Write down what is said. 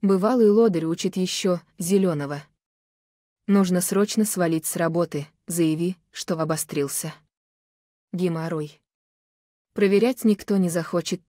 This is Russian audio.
Бывалый лодырь учит еще зеленого. Нужно срочно свалить с работы, заяви, что обострился. Геморрой. Проверять никто не захочет